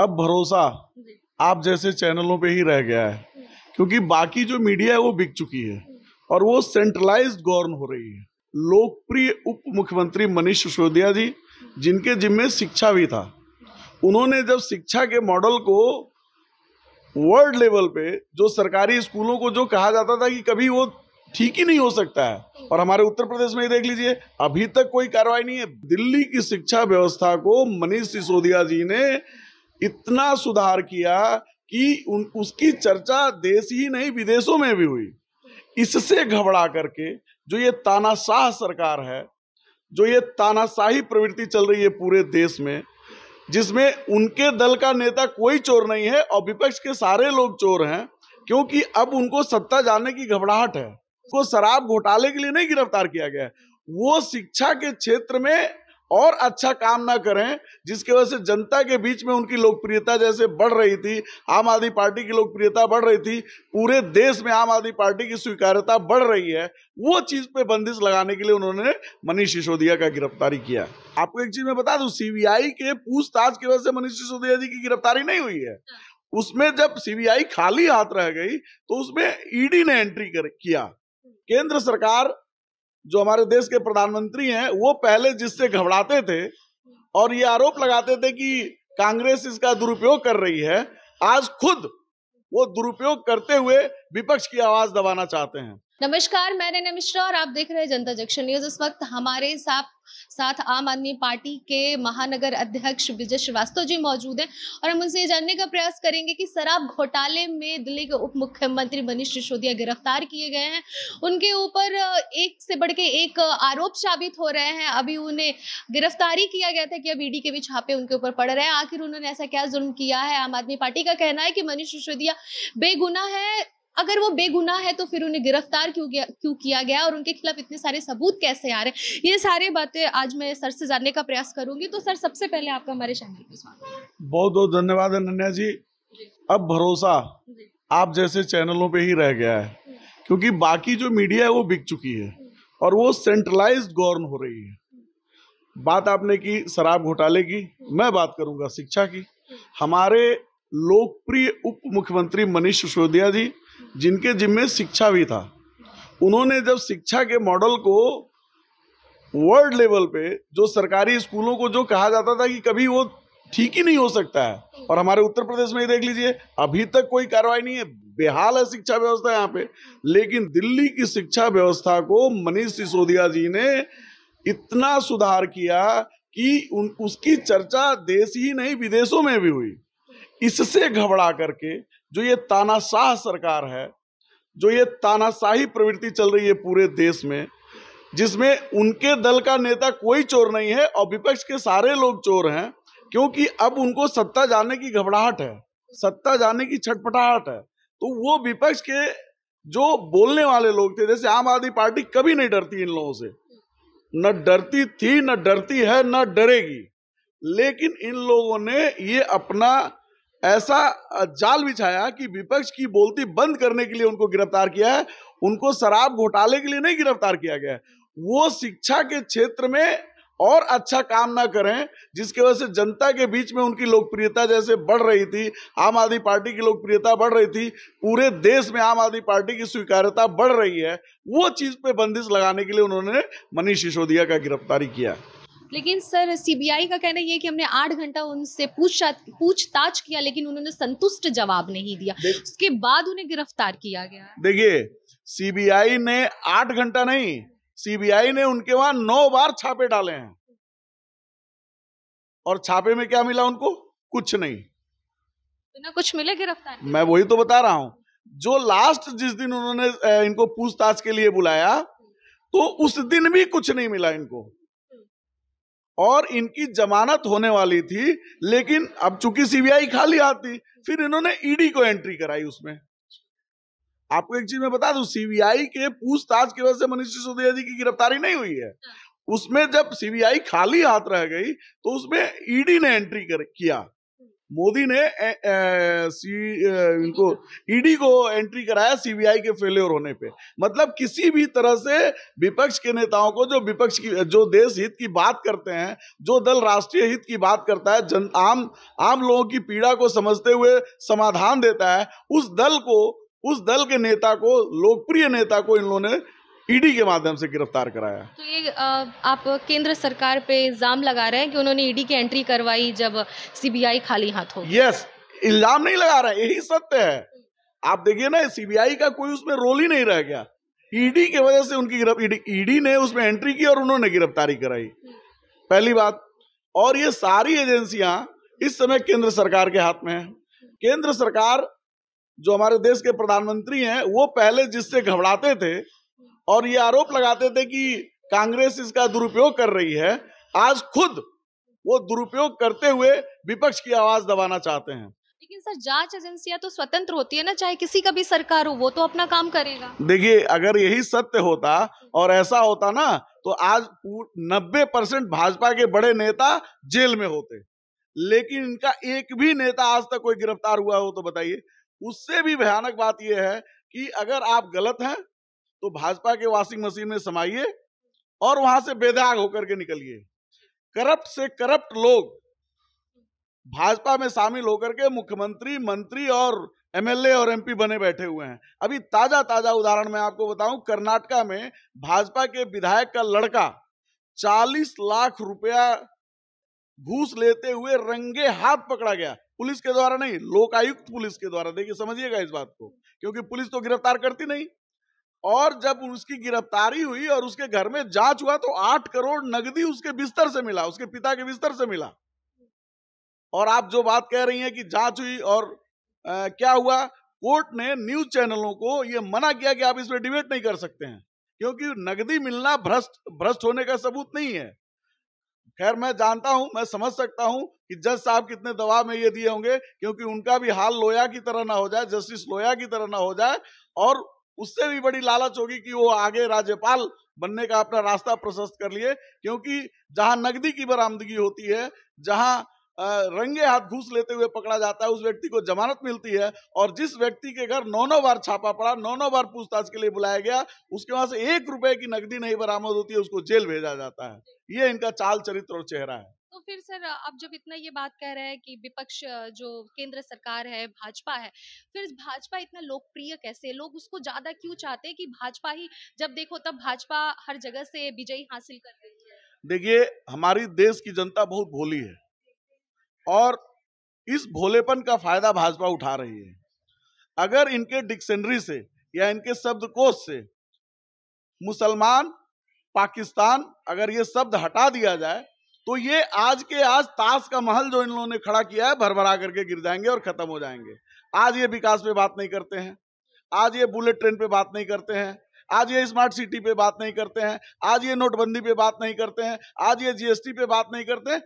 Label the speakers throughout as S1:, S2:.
S1: अब भरोसा आप जैसे चैनलों पे ही रह गया है क्योंकि बाकी जो मीडिया है वो बिक चुकी है और वो सेंट्रलाइज गवर्न हो रही है लोकप्रिय उप मुख्यमंत्री मनीष सिसोदिया जी जिनके जिम्मे शिक्षा भी था उन्होंने जब शिक्षा के मॉडल को वर्ल्ड लेवल पे जो सरकारी स्कूलों को जो कहा जाता था कि कभी वो ठीक ही नहीं हो सकता है और हमारे उत्तर प्रदेश में ही देख लीजिए अभी तक कोई कार्रवाई नहीं है दिल्ली की शिक्षा व्यवस्था को मनीष सिसोदिया जी ने इतना सुधार किया कि उन उसकी चर्चा देश ही नहीं विदेशों में भी हुई इससे घबरा करके जो ये तानाशाह सरकार है जो ये तानाशाही प्रवृत्ति चल रही है पूरे देश में जिसमें उनके दल का नेता कोई चोर नहीं है और विपक्ष के सारे लोग चोर हैं क्योंकि अब उनको सत्ता जाने की घबराहट है उसको शराब घोटाले के लिए नहीं गिरफ्तार किया गया वो शिक्षा के क्षेत्र में और अच्छा काम ना करें जिसकी वजह से जनता के बीच में उनकी लोकप्रियता जैसे बढ़ रही थी आम आदमी पार्टी की लोकप्रियता बढ़ रही थी पूरे देश में आम आदमी पार्टी की स्वीकार्यता बढ़ रही है वो चीज पे बंदिश लगाने के लिए उन्होंने मनीष सिसोदिया का गिरफ्तारी किया आपको एक चीज मैं बता दू सीबीआई के पूछताछ की वजह से मनीष सिसोदिया जी की गिरफ्तारी नहीं हुई है उसमें जब सीबीआई खाली हाथ रह गई तो उसमें ईडी e ने एंट्री कर किया केंद्र सरकार जो हमारे देश के प्रधानमंत्री हैं वो पहले जिससे घबराते थे और ये आरोप लगाते थे कि कांग्रेस इसका दुरुपयोग कर रही है आज खुद वो दुरुपयोग करते हुए विपक्ष की आवाज दबाना चाहते हैं
S2: नमस्कार मैं नैना मिश्रा और आप देख रहे हैं जनता जंक्शन न्यूज इस वक्त हमारे साथ साथ आम आदमी पार्टी के महानगर अध्यक्ष विजय श्रीवास्तव जी मौजूद हैं और हम उनसे जानने का प्रयास करेंगे कि शराब घोटाले में दिल्ली के उप मुख्यमंत्री मनीष सिसोदिया गिरफ्तार किए गए हैं उनके ऊपर एक से बढ़ के एक आरोप साबित हो रहे हैं अभी उन्हें गिरफ्तारी किया गया था कि अब ईडी के भी छापे उनके ऊपर पड़ रहे हैं आखिर उन्होंने ऐसा क्या जुर्म किया है आम आदमी पार्टी का कहना है कि मनीष सिसोदिया बेगुना है अगर वो बेगुनाह है तो फिर उन्हें गिरफ्तार क्यों क्यों किया गया और उनके खिलाफ इतने सारे सबूत कैसे आ रहे हैं ये सारे बातें आज मैं सर से जानने का प्रयास करूंगी तो सर सबसे पहले आपका हमारे चैनल पर
S1: बहुत बहुत धन्यवाद अनन्या जी अब भरोसा आप जैसे चैनलों पर ही रह गया है क्योंकि बाकी जो मीडिया है वो बिक चुकी है और वो सेंट्रलाइज गवर्न हो रही है बात आपने की शराब घोटाले की मैं बात करूंगा शिक्षा की हमारे लोकप्रिय उप मुख्यमंत्री मनीष सिसोदिया जी जिनके जिम्मे शिक्षा भी था उन्होंने जब शिक्षा के मॉडल को वर्ल्ड लेवल पे जो सरकारी स्कूलों को जो कहा जाता था कि कभी वो ठीक ही नहीं हो सकता है और हमारे उत्तर प्रदेश में ही देख लीजिए अभी तक कोई कार्रवाई नहीं है बेहाल है शिक्षा व्यवस्था यहाँ पे लेकिन दिल्ली की शिक्षा व्यवस्था को मनीष सिसोदिया जी ने इतना सुधार किया कि उन उसकी चर्चा देश ही नहीं विदेशों में भी हुई इससे घबरा करके जो ये तानाशाह सरकार है जो ये तानाशाही प्रवृत्ति चल रही है पूरे देश में जिसमें उनके दल का नेता कोई चोर नहीं है और विपक्ष के सारे लोग चोर हैं क्योंकि अब उनको सत्ता जाने की घबराहट है सत्ता जाने की छटपटाहट है तो वो विपक्ष के जो बोलने वाले लोग थे जैसे आम आदमी पार्टी कभी नहीं डरती इन लोगों से न डरती थी न डरती है न डरेगी लेकिन इन लोगों ने ये अपना ऐसा जाल बिछाया कि विपक्ष की बोलती बंद करने के लिए उनको गिरफ्तार किया है उनको शराब घोटाले के लिए नहीं गिरफ्तार किया गया है वो शिक्षा के क्षेत्र में और अच्छा काम ना करें जिसकी वजह से जनता के बीच में उनकी लोकप्रियता जैसे बढ़ रही थी आम आदमी पार्टी की लोकप्रियता बढ़ रही थी पूरे देश में आम आदमी पार्टी की स्वीकार्यता बढ़ रही है वो चीज़ पे बंदिश लगाने के लिए उन्होंने मनीष सिसोदिया का गिरफ्तारी किया
S2: लेकिन सर सीबीआई का कहना यह कि हमने आठ घंटा उनसे पूछताछ पूछताछ किया लेकिन उन्होंने संतुष्ट जवाब नहीं दिया उसके बाद उन्हें गिरफ्तार किया गया
S1: देखिए सीबीआई ने आठ घंटा नहीं सीबीआई ने उनके वहां नौ बार छापे डाले हैं और छापे में क्या मिला उनको कुछ नहीं तो
S2: ना कुछ मिले गिरफ्तार
S1: मैं वही तो बता रहा हूँ जो लास्ट जिस दिन उन्होंने इनको पूछताछ के लिए बुलाया तो उस दिन भी कुछ नहीं मिला इनको और इनकी जमानत होने वाली थी लेकिन अब चूंकि सीबीआई खाली आती फिर इन्होंने ईडी e को एंट्री कराई उसमें आपको एक चीज मैं बता दू सीबीआई के पूछताछ की वजह से मनीष सिसोदिया जी की गिरफ्तारी नहीं हुई है हाँ। उसमें जब सीबीआई खाली हाथ रह गई तो उसमें ईडी e ने एंट्री कर किया मोदी ने ए, ए, सी इनको ईडी e को एंट्री कराया सीबीआई के फेलियर होने पे मतलब किसी भी तरह से विपक्ष के नेताओं को जो विपक्ष की जो देश हित की बात करते हैं जो दल राष्ट्रीय हित की बात करता है जन आम आम लोगों की पीड़ा को समझते हुए समाधान देता है उस दल को उस दल के नेता को लोकप्रिय नेता को इन लोगों ने ईडी के माध्यम से गिरफ्तार कराया
S2: तो ये आप केंद्र सरकार पे इल्ज़ाम लगा रहे हैं कि उन्होंने ईडी की एंट्री करवाई जब सीबीआई खाली हाथ हो
S1: यस इल्ज़ाम नहीं लगा रहा यही सत्य है आप देखिए ना सीबीआई का कोई उसमें रोल ही नहीं रह गया ईडी के वजह से उनकी ईडी ने उसमें एंट्री की और उन्होंने गिरफ्तारी कराई पहली बात और ये सारी एजेंसियां इस समय केंद्र सरकार के हाथ में है केंद्र सरकार जो हमारे देश के प्रधानमंत्री हैं वो पहले जिससे घबराते थे और ये आरोप लगाते थे कि कांग्रेस इसका दुरुपयोग कर रही है आज खुद वो दुरुपयोग करते हुए विपक्ष की आवाज दबाना चाहते हैं
S2: लेकिन सर जांच एजेंसियां तो स्वतंत्र होती है ना चाहे किसी का भी सरकार हो वो तो अपना काम करेगा
S1: देखिए अगर यही सत्य होता और ऐसा होता ना तो आज नब्बे परसेंट भाजपा के बड़े नेता जेल में होते लेकिन इनका एक भी नेता आज तक कोई गिरफ्तार हुआ हो तो बताइए उससे भी भयानक बात यह है कि अगर आप गलत हैं तो भाजपा के वॉशिंग मशीन में समाइए और वहां से बेदाग होकर के निकलिए करप्ट से करप्ट लोग भाजपा में शामिल होकर के मुख्यमंत्री मंत्री और एमएलए और एमपी बने बैठे हुए हैं अभी ताजा ताजा उदाहरण मैं आपको बताऊं कर्नाटका में भाजपा के विधायक का लड़का 40 लाख रुपया घूस लेते हुए रंगे हाथ पकड़ा गया पुलिस के द्वारा नहीं लोकायुक्त पुलिस के द्वारा देखिए समझिएगा इस बात को क्योंकि पुलिस तो गिरफ्तार करती नहीं और जब उसकी गिरफ्तारी हुई और उसके घर में जांच हुआ तो आठ करोड़ नगदी उसके बिस्तर से मिला उसके पिता के बिस्तर से मिला और आप जो बात कह रही हैं कि जांच हुई और आ, क्या हुआ कोर्ट ने न्यूज चैनलों को यह मना किया कि आप इसमें डिबेट नहीं कर सकते हैं क्योंकि नगदी मिलना भ्रष्ट भ्रष्ट होने का सबूत नहीं है खैर मैं जानता हूं मैं समझ सकता हूं कि जज साहब कितने दबाव में ये दिए होंगे क्योंकि उनका भी हाल लोया की तरह ना हो जाए जस्टिस लोया की तरह ना हो जाए और उससे भी बड़ी लालच होगी कि वो आगे राज्यपाल बनने का अपना रास्ता प्रशस्त कर लिए क्योंकि जहां नकदी की बरामदगी होती है जहां रंगे हाथ घूस लेते हुए पकड़ा जाता है उस व्यक्ति को जमानत मिलती है और जिस व्यक्ति के घर नौ नौ बार छापा पड़ा नौ नौ बार पूछताछ के लिए बुलाया गया उसके वहां से एक रुपए की नकदी नहीं बरामद होती है उसको जेल भेजा जाता है ये इनका चाल चरित्र और चेहरा है
S2: तो फिर सर आप जब इतना ये बात कह रहे हैं कि विपक्ष जो केंद्र सरकार है भाजपा है फिर भाजपा इतना लोकप्रिय कैसे लोग उसको ज्यादा क्यों चाहते हैं कि भाजपा ही जब देखो तब भाजपा हर जगह से विजयी हासिल कर रही
S1: है देखिए हमारी देश की जनता बहुत भोली है और इस भोलेपन का फायदा भाजपा उठा रही है अगर इनके डिक्शनरी से या इनके शब्दकोश से मुसलमान पाकिस्तान अगर ये शब्द हटा दिया जाए तो ये आज के आज ताश का महल जो इन लोगों ने खड़ा किया है भरभरा करके गिर जाएंगे और खत्म हो जाएंगे आज ये विकास पे बात नहीं करते हैं आज ये बुलेट ट्रेन पे बात नहीं करते हैं आज ये स्मार्ट सिटी पे बात नहीं करते हैं आज ये नोटबंदी पे बात नहीं करते हैं आज ये जीएसटी पे बात नहीं करते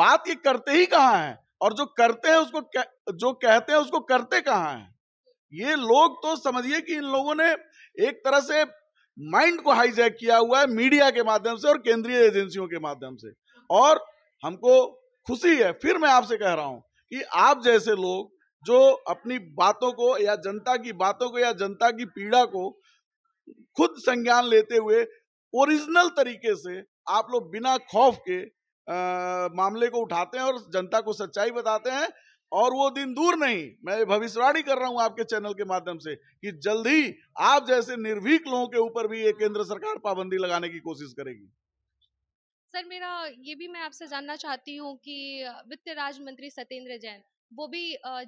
S1: बात ये करते ही कहाँ है और जो करते हैं उसको जो कहते हैं उसको करते कहाँ हैं ये लोग तो समझिए कि इन लोगों ने एक तरह से माइंड को हाईजैक किया हुआ है मीडिया के माध्यम से और केंद्रीय एजेंसियों के माध्यम से और हमको खुशी है फिर मैं आपसे कह रहा हूं कि आप जैसे लोग जो अपनी बातों को या जनता की बातों को या जनता की पीड़ा को खुद संज्ञान लेते हुए ओरिजिनल तरीके से आप लोग बिना खौफ के आ, मामले को उठाते हैं और जनता को सच्चाई बताते हैं और वो दिन दूर नहीं मैं भविष्यवाणी कर रहा हूं आपके चैनल के माध्यम से कि जल्द ही आप जैसे निर्भीक लोगों के ऊपर भी ये केंद्र सरकार पाबंदी लगाने की कोशिश करेगी
S2: सर मेरा ये भी मैं आपसे जानना चाहती हूँ कि वित्त राज्य मंत्री सत्येंद्र जैन वो भी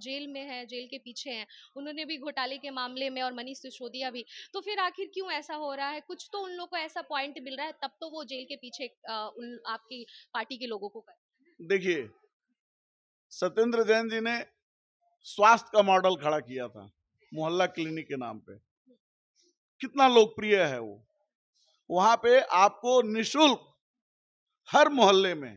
S2: जेल में है जेल के पीछे हैं उन्होंने भी घोटाले के मामले में और मनीष सिसोदिया भी तो फिर आखिर क्यों ऐसा हो रहा है कुछ तो उन लोगों को ऐसा पॉइंट मिल रहा है तब तो वो जेल के पीछे उन आपकी पार्टी के लोगों को कर
S1: देखिए सत्येंद्र जैन जी ने स्वास्थ्य का मॉडल खड़ा किया था मोहल्ला क्लिनिक के नाम पे कितना लोकप्रिय है वो वहां पे आपको निशुल्क हर मोहल्ले में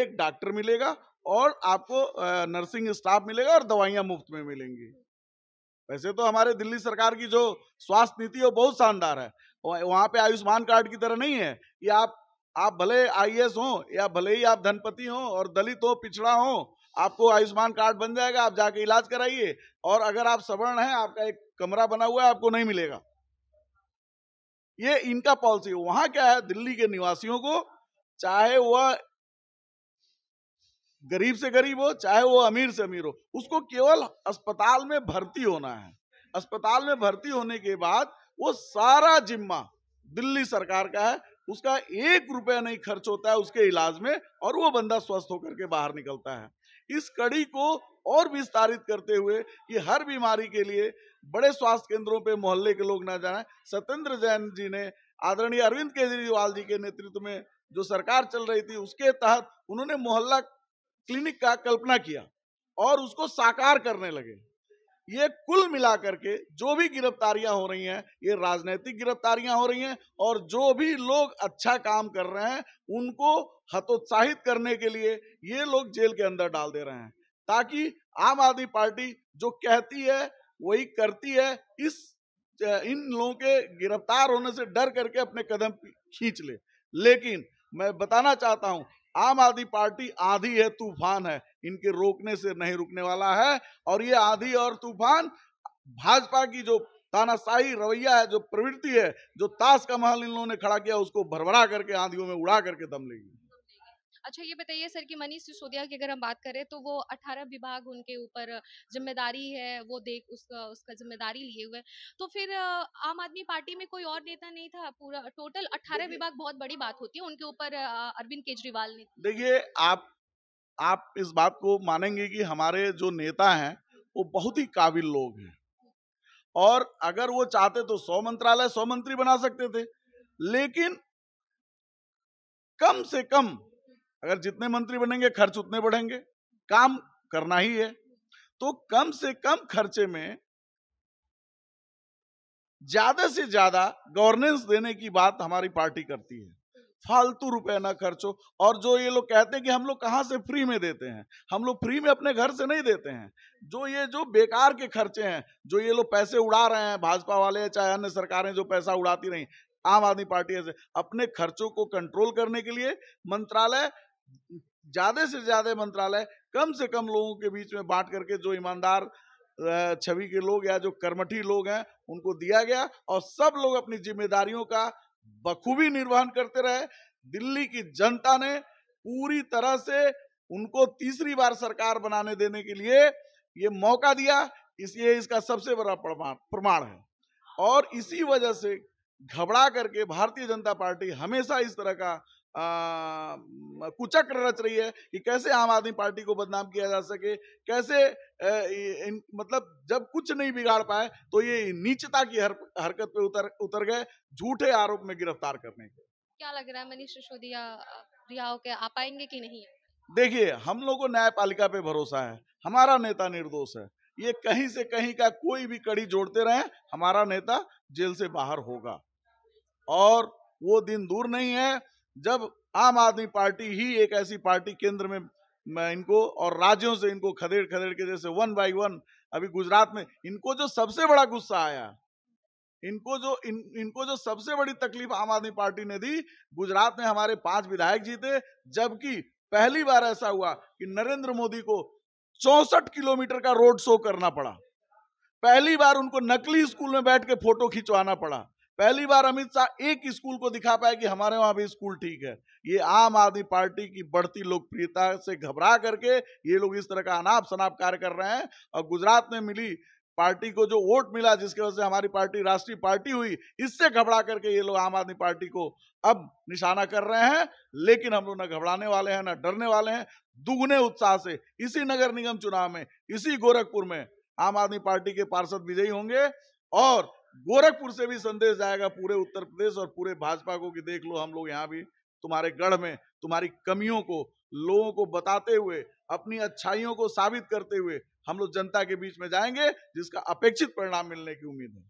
S1: एक डॉक्टर मिलेगा और आपको नर्सिंग स्टाफ मिलेगा और दवाइयां मुफ्त में मिलेंगी वैसे तो हमारे दिल्ली सरकार की जो स्वास्थ्य नीति है वो बहुत शानदार है वहां पे आयुष्मान कार्ड की तरह नहीं है कि आप आप भले आई एस हो या भले ही आप धनपति हो और दलित हो पिछड़ा हो आपको आयुष्मान कार्ड बन जाएगा आप जाके इलाज कराइए और अगर आप सवर्ण है आपका एक कमरा बना हुआ है आपको नहीं मिलेगा ये इनका पॉलिसी वहां क्या है दिल्ली के निवासियों को चाहे वह गरीब से गरीब हो चाहे वो अमीर से अमीर हो उसको केवल अस्पताल में भर्ती होना है अस्पताल में भर्ती होने के बाद वो सारा जिम्मा दिल्ली सरकार का है उसका एक रुपया नहीं खर्च होता है उसके इलाज में और वो बंदा स्वस्थ होकर के बाहर निकलता है इस कड़ी को और विस्तारित करते हुए कि हर बीमारी के लिए बड़े स्वास्थ्य केंद्रों पे मोहल्ले के लोग ना जाए सत्येंद्र जैन जी ने आदरणीय अरविंद केजरीवाल जी के नेतृत्व में जो सरकार चल रही थी उसके तहत उन्होंने मोहल्ला क्लिनिक का कल्पना किया और उसको साकार करने लगे ये कुल मिलाकर के जो भी गिरफ्तारियां हो रही हैं ये राजनीतिक गिरफ्तारियां हो रही हैं और जो भी लोग अच्छा काम कर रहे हैं उनको हतोत्साहित करने के लिए ये लोग जेल के अंदर डाल दे रहे हैं ताकि आम आदमी पार्टी जो कहती है वही करती है इस इन लोगों के गिरफ्तार होने से डर करके अपने कदम खींच ले लेकिन मैं बताना चाहता हूं आम आदमी पार्टी आधी है तूफान है इनके रोकने से नहीं रुकने वाला है और ये आधी और तूफान भाजपा की जो तानाशाही रवैया है जो प्रवृत्ति है जो ताश का महल इन लोगों ने खड़ा किया उसको भरभरा करके आंधियों में उड़ा करके दम लेगी
S2: अच्छा ये बताइए सर कि मनीष सिसोदिया की अगर हम बात करें तो वो अठारह विभाग उनके ऊपर जिम्मेदारी है वो देख उसका उसका जिम्मेदारी लिए हुए तो फिर आम आदमी पार्टी में कोई और नेता नहीं था पूरा टोटल अठारह विभाग बहुत बड़ी बात होती है उनके ऊपर अरविंद केजरीवाल ने
S1: देखिए आप आप इस बात को मानेंगे कि हमारे जो नेता हैं वो बहुत ही काबिल लोग हैं और अगर वो चाहते तो सौ मंत्रालय सौ मंत्री बना सकते थे लेकिन कम से कम अगर जितने मंत्री बनेंगे खर्च उतने बढ़ेंगे काम करना ही है तो कम से कम खर्चे में ज्यादा से ज्यादा गवर्नेंस देने की बात हमारी पार्टी करती है फालतू रुपए ना खर्चो और जो ये लोग कहते हैं कि हम लोग कहाँ से फ्री में देते हैं हम लोग फ्री में अपने घर से नहीं देते हैं जो ये जो बेकार के खर्चे हैं जो ये लोग पैसे उड़ा रहे हैं भाजपा वाले चाहे अन्य सरकारें जो पैसा उड़ाती रही आम आदमी पार्टी ऐसे अपने खर्चों को कंट्रोल करने के लिए मंत्रालय ज्यादा से ज्यादा मंत्रालय कम से कम लोगों के बीच में बांट करके जो ईमानदार छवि के लोग या जो कर्मठी लोग हैं उनको दिया गया और सब लोग अपनी जिम्मेदारियों का बखूबी निर्वहन करते रहे दिल्ली की जनता ने पूरी तरह से उनको तीसरी बार सरकार बनाने देने के लिए ये मौका दिया इसलिए इसका सबसे बड़ा प्रमाण प्रमाण है और इसी वजह से घबरा करके भारतीय जनता पार्टी हमेशा इस तरह का कुचक्र रच रही है कि कैसे आम आदमी पार्टी को बदनाम किया जा सके कैसे इन, मतलब जब कुछ नहीं बिगाड़ पाए तो ये नीचता की हर, हरकत पे उतर उतर गए झूठे आरोप में गिरफ्तार करने के
S2: क्या लग रहा है मनीष सिसोदिया रिहा के आ पाएंगे कि नहीं
S1: देखिए हम लोग को न्यायपालिका पे भरोसा है हमारा नेता निर्दोष है ये कहीं से कहीं का कोई भी कड़ी जोड़ते रहे हमारा नेता जेल से बाहर होगा और वो दिन दूर नहीं है जब आम आदमी पार्टी ही एक ऐसी पार्टी केंद्र में मैं इनको और राज्यों से इनको खदेड़ खदेड़ के जैसे वन बाय वन अभी गुजरात में इनको जो सबसे बड़ा गुस्सा आया इनको जो इन इनको जो सबसे बड़ी तकलीफ आम आदमी पार्टी ने दी गुजरात में हमारे पांच विधायक जीते जबकि पहली बार ऐसा हुआ कि नरेंद्र मोदी को चौसठ किलोमीटर का रोड शो करना पड़ा पहली बार उनको नकली स्कूल में बैठ के फोटो खिंचवाना पड़ा पहली बार अमित शाह एक स्कूल को दिखा पाए कि हमारे वहां भी स्कूल ठीक है ये आम आदमी पार्टी की बढ़ती लोकप्रियता से घबरा करके ये लोग इस तरह का अनाप शनाप कार्य कर रहे हैं और गुजरात में मिली पार्टी को जो वोट मिला जिसकी वजह से हमारी पार्टी राष्ट्रीय पार्टी हुई इससे घबरा करके ये लोग आम आदमी पार्टी को अब निशाना कर रहे हैं लेकिन हम लोग न घबराने वाले हैं ना डरने वाले हैं दुगने उत्साह से इसी नगर निगम चुनाव में इसी गोरखपुर में आम आदमी पार्टी के पार्षद विजयी होंगे और गोरखपुर से भी संदेश जाएगा पूरे उत्तर प्रदेश और पूरे भाजपा को कि देख लो हम लोग यहाँ भी तुम्हारे गढ़ में तुम्हारी कमियों को लोगों को बताते हुए अपनी अच्छाइयों को साबित करते हुए हम लोग जनता के बीच में जाएंगे जिसका अपेक्षित परिणाम मिलने की उम्मीद है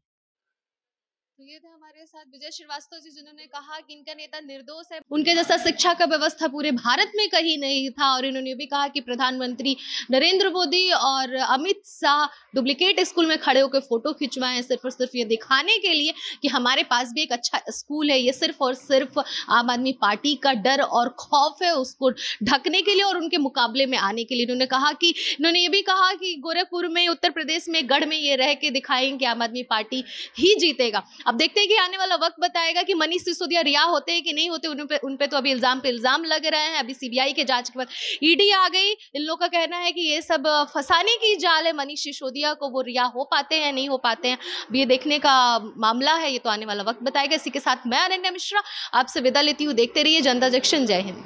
S2: तो ये थे हमारे साथ विजय श्रीवास्तव जी जिन्होंने कहा कि इनका नेता निर्दोष है उनके जैसा शिक्षा का व्यवस्था पूरे भारत में कहीं नहीं था और इन्होंने भी कहा कि प्रधानमंत्री नरेंद्र मोदी और अमित शाह डुप्लीकेट स्कूल में खड़े होकर फोटो खिंचवाए सिर्फ और सिर्फ ये दिखाने के लिए कि हमारे पास भी एक अच्छा स्कूल है ये सिर्फ और सिर्फ आम आदमी पार्टी का डर और खौफ है उसको ढकने के लिए और उनके मुकाबले में आने के लिए इन्होंने कहा कि इन्होंने ये भी कहा कि गोरखपुर में उत्तर प्रदेश में गढ़ में ये रह के दिखाएंगे आम आदमी पार्टी ही जीतेगा अब देखते हैं कि आने वाला वक्त बताएगा कि मनीष सिसोदिया रिहा होते हैं कि नहीं होते उन पे उन पे तो अभी इल्जाम पे इल्जाम लग रहे हैं अभी सीबीआई के जांच के बाद ईडी e आ गई इन लोगों का कहना है कि ये सब फंसाने की जाल है मनीष सिसोदिया को वो रिहा हो पाते हैं नहीं हो पाते हैं अब ये देखने का मामला है ये तो आने वाला वक्त बताएगा इसी के साथ मैं अनन्या मिश्रा आपसे विदा लेती हूँ देखते रहिए जनता जंक्शन जय हिंद